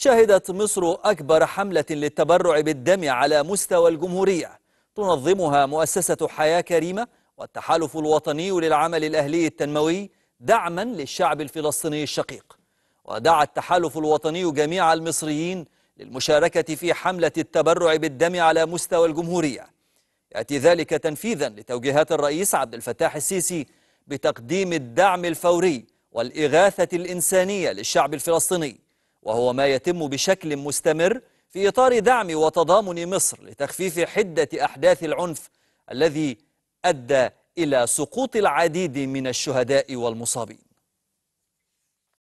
شهدت مصر أكبر حملة للتبرع بالدم على مستوى الجمهورية تنظمها مؤسسة حياة كريمة والتحالف الوطني للعمل الأهلي التنموي دعما للشعب الفلسطيني الشقيق ودعا التحالف الوطني جميع المصريين للمشاركة في حملة التبرع بالدم على مستوى الجمهورية يأتي ذلك تنفيذا لتوجيهات الرئيس عبد الفتاح السيسي بتقديم الدعم الفوري والإغاثة الإنسانية للشعب الفلسطيني وهو ما يتم بشكل مستمر في إطار دعم وتضامن مصر لتخفيف حدة أحداث العنف الذي أدى إلى سقوط العديد من الشهداء والمصابين